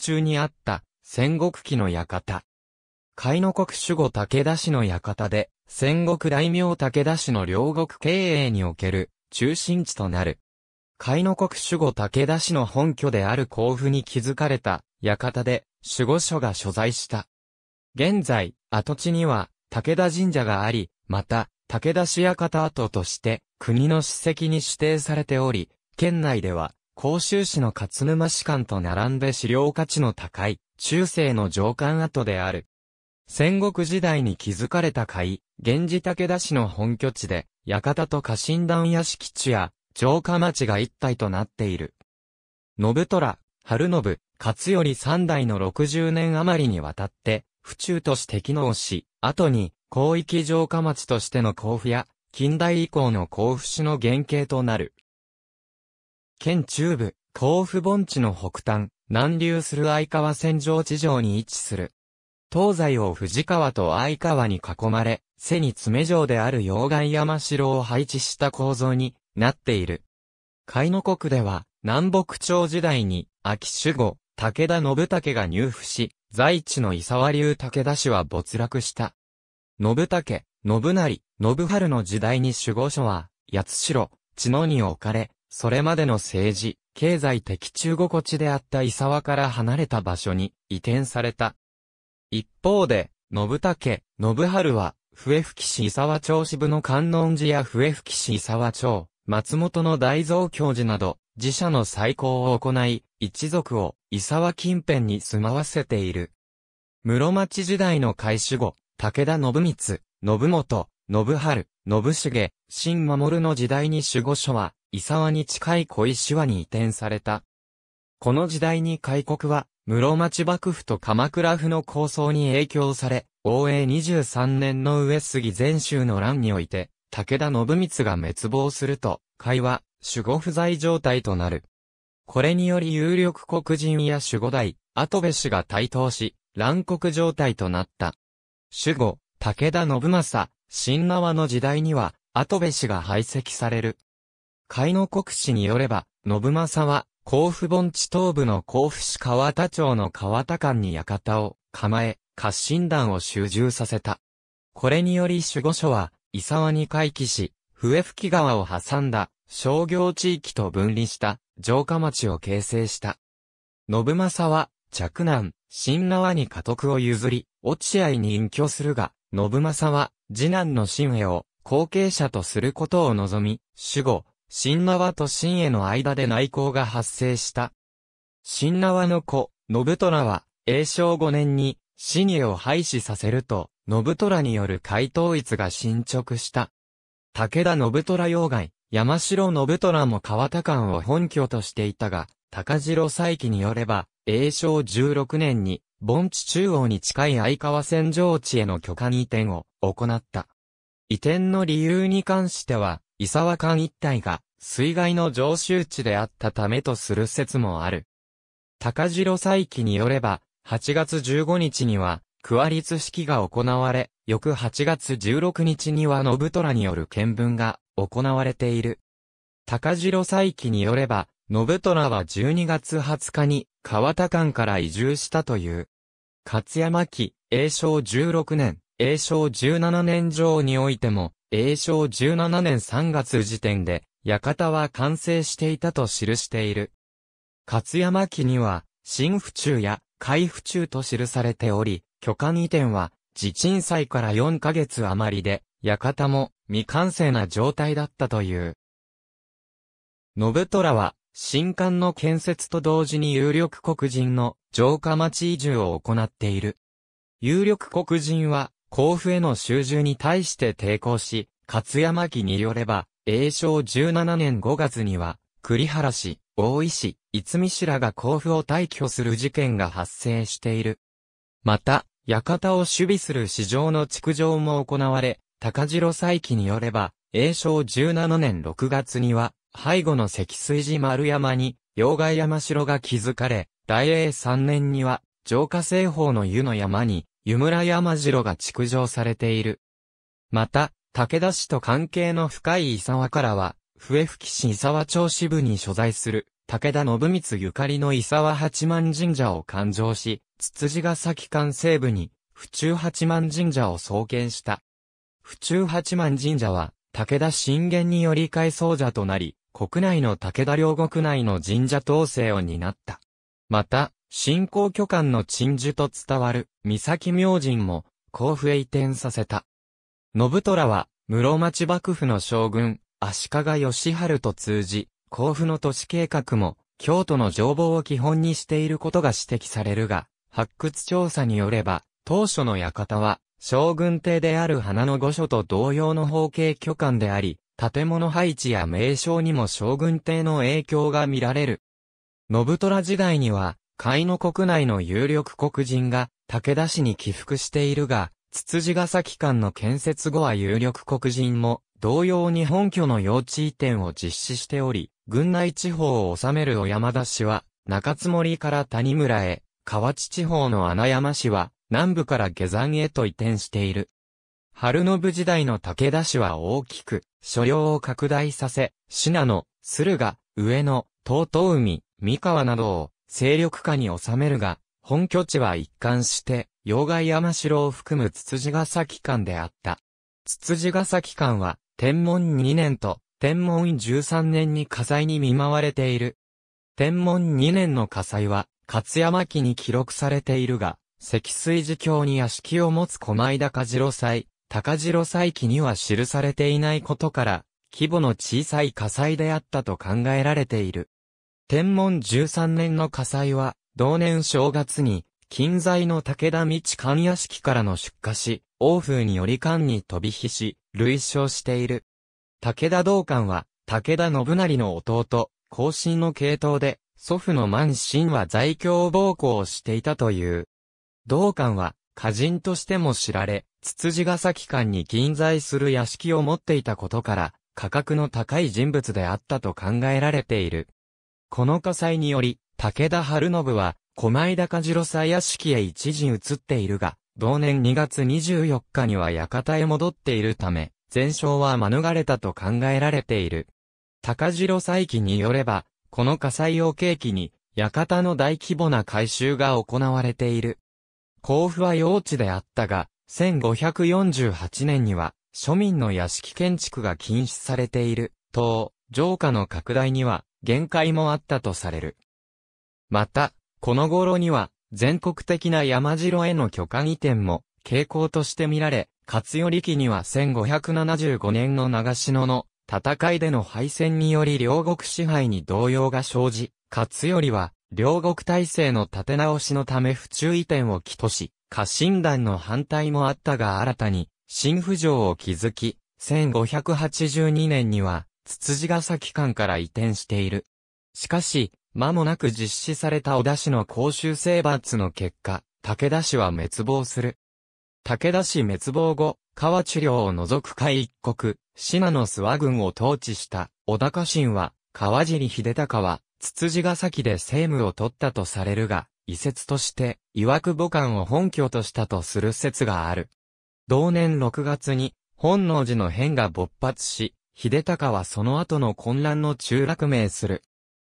中にあった戦国期の館。海の国守護武田氏の館で、戦国大名武田氏の両国経営における中心地となる。海の国守護武田氏の本拠である甲府に築かれた館で守護所が所在した。現在、跡地には武田神社があり、また、武田市館跡として国の史跡に指定されており、県内では甲州市の勝沼市間と並んで資料価値の高い、中世の城官跡である。戦国時代に築かれた斐源氏武田氏の本拠地で、館と家臣団屋敷地や、城下町が一体となっている。信虎、春信、勝頼三代の60年余りにわたって、府中都市適能し、後に、広域城下町としての甲府や、近代以降の甲府市の原型となる。県中部、甲府盆地の北端、南流する相川線上地上に位置する。東西を藤川と相川に囲まれ、背に爪状である溶岩山城を配置した構造になっている。海の国では、南北朝時代に、秋守護、武田信武が入府し、在地の伊沢流武田氏は没落した。信武、信成、信春の時代に守護所は、八代、千野に置かれ、それまでの政治、経済的中心地であった伊沢から離れた場所に移転された。一方で、信武、信春は、笛吹市伊沢町支部の観音寺や笛吹市伊沢町、松本の大蔵教寺など、自社の再興を行い、一族を伊沢近辺に住まわせている。室町時代の開始後、武田信光、信元、信春、信重、新守の時代に守護所は、伊沢に近い小石和に移転された。この時代に開国は、室町幕府と鎌倉府の構想に影響され、応永23年の上杉全州の乱において、武田信光が滅亡すると、会は、守護不在状態となる。これにより有力黒人や守護代、跡部氏が台頭し、乱国状態となった。守護、武田信政、新縄の時代には、跡部氏が排斥される。海の国史によれば、信政は、甲府盆地東部の甲府市川田町の川田間に館を構え、活診団を集中させた。これにより守護所は、伊沢に回帰し、笛吹川を挟んだ商業地域と分離した城下町を形成した。信政は、嫡男、新縄に家督を譲り、落合に隠居するが、信政は、次男の新へを後継者とすることを望み、守護、新縄と新への間で内向が発生した。新縄の子、信虎は、永正5年に、新家を廃止させると、信虎による解答率が進捗した。武田信虎要害、山城信虎も川田間を本拠としていたが、高城再起によれば、永正16年に、盆地中央に近い相川戦場地への許可に移転を行った。移転の理由に関しては、伊沢間一帯が水害の常習地であったためとする説もある。高城佐記によれば、8月15日には、ク割リツ式が行われ、翌8月16日には信虎による見分が行われている。高城佐記によれば、信虎は12月20日に川田間から移住したという。勝山期、永正16年、永正17年上においても、永正17年3月時点で、館は完成していたと記している。勝山記には、新府中や海府中と記されており、許可移転は、地鎮祭から4ヶ月余りで、館も未完成な状態だったという。信虎は、新館の建設と同時に有力黒人の城下町移住を行っている。有力黒人は、甲府への集中に対して抵抗し、勝山記によれば、永正17年5月には、栗原氏、大石、逸見氏らが甲府を退去する事件が発生している。また、館を守備する市場の築城も行われ、高城再起によれば、永正17年6月には、背後の積水寺丸山に、妖怪山城が築かれ、大英3年には、浄化製法の湯の山に、湯村山城が築城されている。また、武田氏と関係の深い伊沢からは、笛吹市伊沢町支部に所在する、武田信光ゆかりの伊沢八幡神社を勘定し、つつじ崎間西部に、府中八幡神社を創建した。府中八幡神社は、武田信玄により改装者となり、国内の武田両国内の神社統制を担った。また、信仰巨漢の鎮守と伝わる、三崎明神も、甲府へ移転させた。信虎は、室町幕府の将軍、足利義春と通じ、甲府の都市計画も、京都の情報を基本にしていることが指摘されるが、発掘調査によれば、当初の館は、将軍邸である花の御所と同様の方形巨漢であり、建物配置や名称にも将軍邸の影響が見られる。信虎時代には、甲斐の国内の有力黒人が武田氏に起伏しているが、つつじヶ崎間の建設後は有力黒人も同様に本拠の用地移転を実施しており、郡内地方を治める小山田氏は中津森から谷村へ、河内地方の穴山氏は南部から下山へと移転している。春信時代の武田氏は大きく、所領を拡大させ、信濃、駿河、上野、東東海、三河などを勢力下に収めるが、本拠地は一貫して、妖怪山城を含む筒ヶ崎間であった。筒ヶ崎間は、天文2年と、天文13年に火災に見舞われている。天文2年の火災は、勝山記に記録されているが、積水寺教に屋敷を持つ狛枝か次郎祭、高次郎祭記には記されていないことから、規模の小さい火災であったと考えられている。天文13年の火災は、同年正月に、近在の武田道官屋敷からの出火し、欧風により艦に飛び火し、類傷している。武田道館は、武田信成の弟、後進の系統で、祖父の満身は在京暴行をしていたという。道館は、歌人としても知られ、つつじが崎間に近在する屋敷を持っていたことから、価格の高い人物であったと考えられている。この火災により、武田春信は、狛江高次郎祭屋敷へ一時移っているが、同年2月24日には館へ戻っているため、全焼は免れたと考えられている。高次郎祭記によれば、この火災を契機に、館の大規模な改修が行われている。甲府は用地であったが、1548年には、庶民の屋敷建築が禁止されている、と、城下の拡大には、限界もあったとされる。また、この頃には、全国的な山城への許可移転も、傾向として見られ、勝頼期には1575年の長篠の戦いでの敗戦により両国支配に動揺が生じ、勝頼は、両国体制の立て直しのため不注意点を起とし、家臣団の反対もあったが新たに、新不条を築き、1582年には、つつじヶ崎間から移転している。しかし、間もなく実施された小田氏の公衆征伐の結果、武田氏は滅亡する。武田氏滅亡後、河治領を除く海一国、信濃諏訪郡を統治した小田家臣は、川尻秀隆は、つつじヶ崎で政務を取ったとされるが、遺説として、岩久母官を本拠としたとする説がある。同年6月に、本能寺の変が勃発し、秀隆はその後の混乱の中落命する。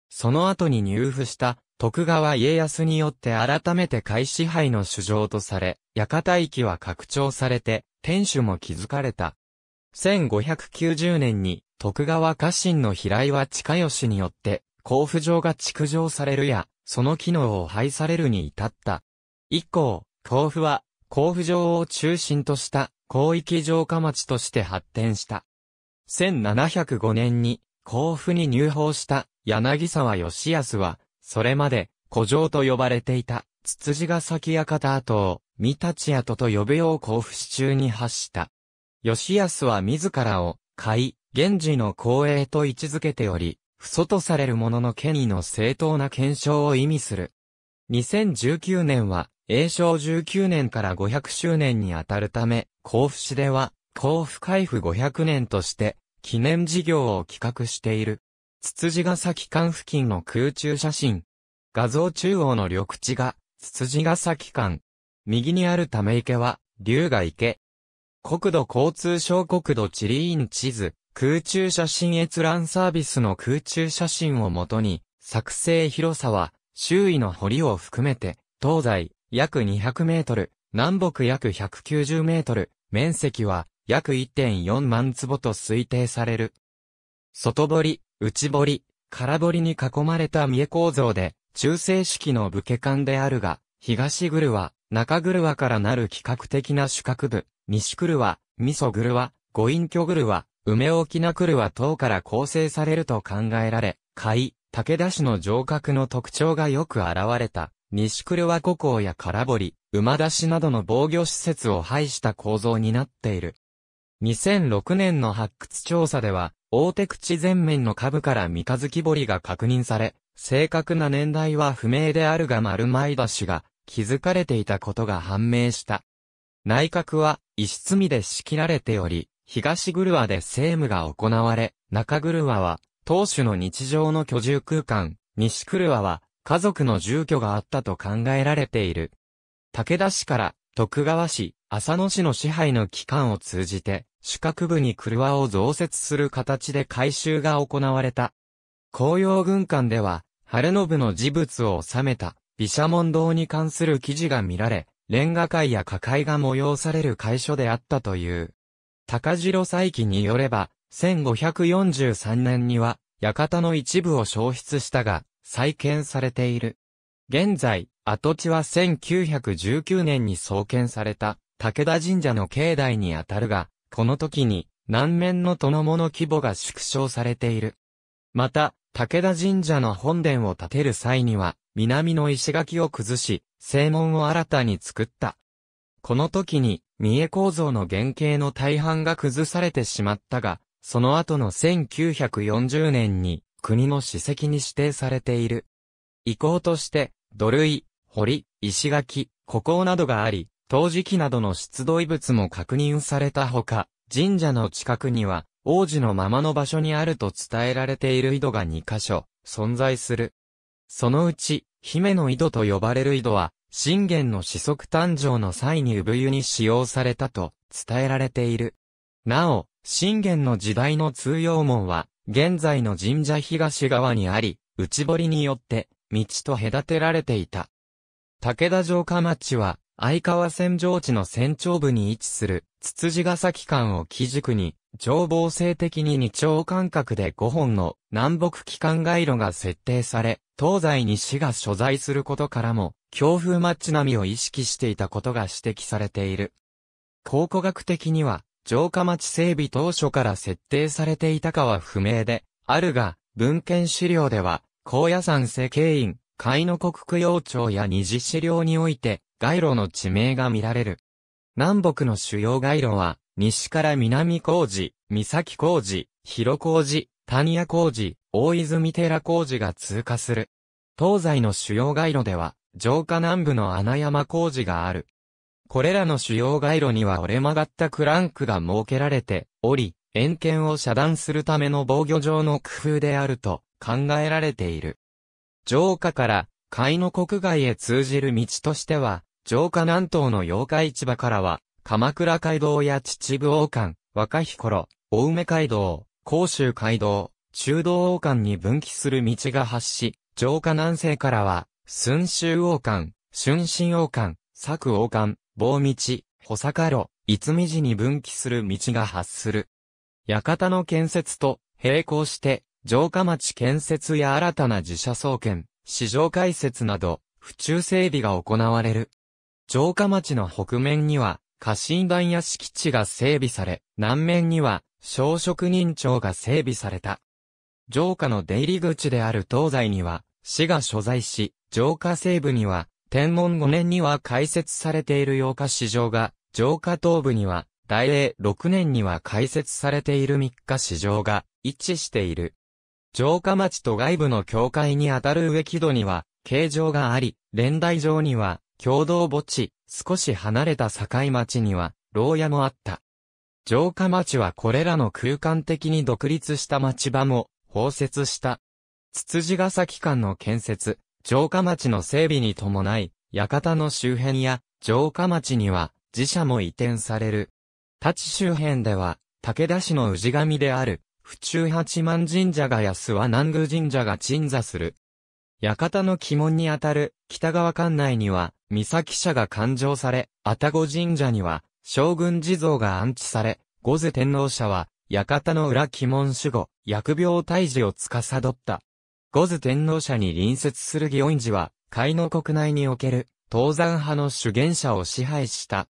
その後に入府した徳川家康によって改めて海支配の主将とされ、館域は拡張されて、天守も築かれた。1590年に徳川家臣の平岩近義によって、甲府城が築城されるや、その機能を廃されるに至った。以降、甲府は、甲府城を中心とした広域城下町として発展した。1705年に甲府に入法した柳沢義康は、それまで古城と呼ばれていた、つつじが崎館跡を、三立跡と呼ぶよう甲府市中に発した。義康は自らを、海、源氏の光栄と位置づけており、不祖とされる者の権威の正当な検証を意味する。2019年は、永正19年から500周年にあたるため、甲府市では、甲府海府500年として、記念事業を企画している。つつじヶ崎間付近の空中写真。画像中央の緑地が、つつじヶ崎間。右にあるため池は、龍が池。国土交通省国土地理院地図、空中写真閲覧サービスの空中写真をもとに、作成広さは、周囲の堀を含めて、東西約200メートル、南北約190メートル、面積は約1.4万坪と推定される。外堀、内堀、空堀に囲まれた三重構造で、中世式の武家館であるが、東グルは、中グルワからなる規格的な主格部、西グは味噌グルは、五隠居グルは、梅沖なグルは等から構成されると考えられ、海、武田市の城郭の特徴がよく現れた、西クはワ古港や空堀、馬出しなどの防御施設を排した構造になっている。2006年の発掘調査では、大手口全面の下部から三日月堀が確認され、正確な年代は不明であるが丸前田氏が気づかれていたことが判明した。内閣は石積みで仕切られており、東グルワで政務が行われ、中グルワは当主の日常の居住空間、西グルワは家族の住居があったと考えられている。武田氏から徳川氏、浅野氏の支配の期間を通じて、四角部に車を増設する形で改修が行われた。紅葉軍艦では、晴信の事物を収めた、毘沙門堂に関する記事が見られ、レンガ界や火海が催される会所であったという。高城再起によれば、1543年には、館の一部を消失したが、再建されている。現在、跡地は1919年に創建された、武田神社の境内にあたるが、この時に、南面の殿物規模が縮小されている。また、武田神社の本殿を建てる際には、南の石垣を崩し、正門を新たに作った。この時に、三重構造の原型の大半が崩されてしまったが、その後の1940年に、国の史跡に指定されている。遺構として、土塁、堀、石垣、古校などがあり、陶磁器などの出土遺物も確認されたほか、神社の近くには、王子のままの場所にあると伝えられている井戸が2箇所、存在する。そのうち、姫の井戸と呼ばれる井戸は、信玄の子息誕生の際に産湯に使用されたと伝えられている。なお、信玄の時代の通用門は、現在の神社東側にあり、内堀によって、道と隔てられていた。武田城下町は、相川線上地の船長部に位置する、つつじヶ崎間を基軸に、情報性的に2丁間隔で5本の南北機関街路が設定され、東西に市が所在することからも、強風マッチ並みを意識していたことが指摘されている。考古学的には、城下町整備当初から設定されていたかは不明で、あるが、文献資料では、高野山世経院、海の国供養庁や二次資料において、街路の地名が見られる。南北の主要街路は、西から南工事、三崎工事、広工事、谷屋工事、大泉寺工事が通過する。東西の主要街路では、城下南部の穴山工事がある。これらの主要街路には折れ曲がったクランクが設けられており、円圏を遮断するための防御上の工夫であると考えられている。城下から、海の国外へ通じる道としては、城下南東の八日市場からは、鎌倉街道や秩父王冠、若彦大梅街道、甲州街道、中道王冠に分岐する道が発し、城下南西からは、春州王冠、春新王冠、久王冠、棒道、保坂路、逸見寺に分岐する道が発する。館の建設と並行して、城下町建設や新たな自社総研、市場開設など、府中整備が行われる。城下町の北面には、家臣団や敷地が整備され、南面には、小職人町が整備された。城下の出入り口である東西には、市が所在し、城下西部には、天文5年には開設されている洋歌市場が、城下東部には、大英6年には開設されている三日市場が、位置している。城下町と外部の境界にあたる植木戸には、形状があり、連台上には、共同墓地、少し離れた境町には、牢屋もあった。城下町はこれらの空間的に独立した町場も、包摂した。つつじ崎間の建設、城下町の整備に伴い、館の周辺や城下町には自社も移転される。立ち周辺では、武田市の氏神である、府中八幡神社が安和南宮神社が鎮座する。館の鬼門にあたる北川館内には、三崎社が勘定され、愛宕神社には、将軍地蔵が安置され、御瀬天皇社は、館の裏鬼門守護、疫病退治を司った。御瀬天皇社に隣接する祇園寺は、海の国内における、東山派の主元社を支配した。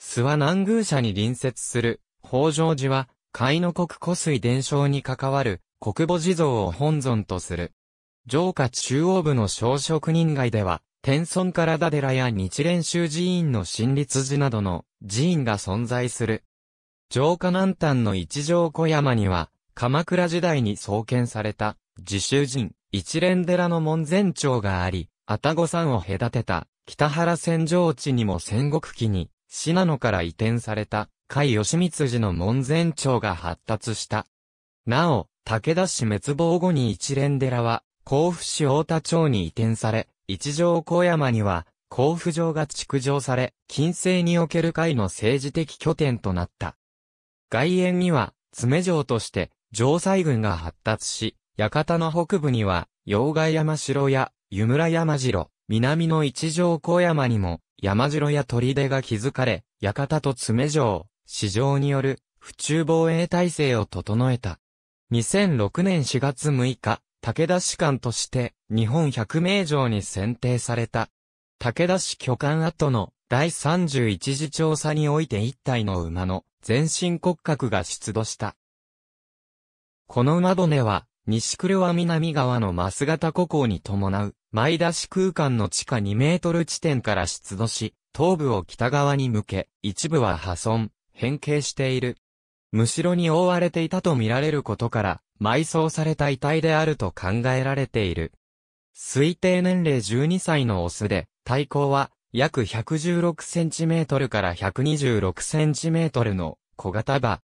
諏訪南宮社に隣接する、北条寺は、海の国湖水伝承に関わる、国母地蔵を本尊とする。城下中央部の小職人街では、天孫からだ寺や日蓮宗寺院の新立寺などの寺院が存在する。城下南端の一条小山には、鎌倉時代に創建された、自習人、一連寺の門前町があり、愛宕山を隔てた、北原戦場地にも戦国期に、信濃から移転された、甲斐義光寺の門前町が発達した。なお、武田氏滅亡後に一連寺は、甲府市大田町に移転され、一条小山には、甲府城が築城され、近世における会の政治的拠点となった。外苑には、詰城として、城西軍が発達し、館の北部には、洋外山城や、湯村山城、南の一条小山にも、山城や砦が築かれ、館と詰城、市場による、府中防衛体制を整えた。2006年4月6日、武田士官として日本百名城に選定された。武田氏巨漢後の第31次調査において一体の馬の全身骨格が出土した。この馬骨は、西黒は南側の増型古港に伴う、前出し空間の地下2メートル地点から出土し、頭部を北側に向け、一部は破損、変形している。むしろに覆われていたと見られることから、埋葬された遺体であると考えられている。推定年齢12歳のオスで、体高は約1 1 6トルから1 2 6トルの小型馬。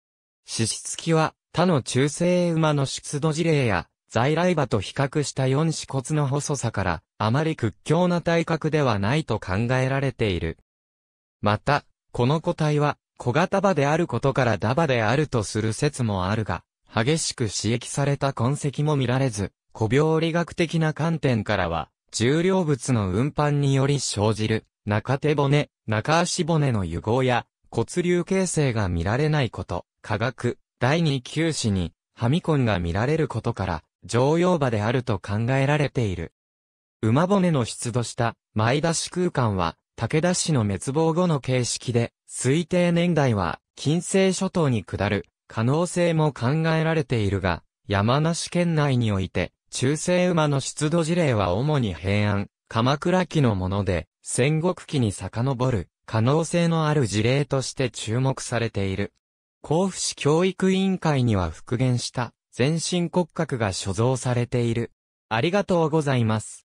脂質器は他の中性馬の出土事例や在来馬と比較した四子骨の細さからあまり屈強な体格ではないと考えられている。また、この個体は小型馬であることからダバであるとする説もあるが、激しく刺激された痕跡も見られず、古病理学的な観点からは、重量物の運搬により生じる、中手骨、中足骨の融合や、骨流形成が見られないこと、科学、第二級子に、ハミコンが見られることから、常用馬であると考えられている。馬骨の出土した前出し空間は、武田氏の滅亡後の形式で、推定年代は、近世諸島に下る可能性も考えられているが、山梨県内において、中世馬の出土事例は主に平安、鎌倉期のもので、戦国期に遡る可能性のある事例として注目されている。甲府市教育委員会には復元した全身骨格が所蔵されている。ありがとうございます。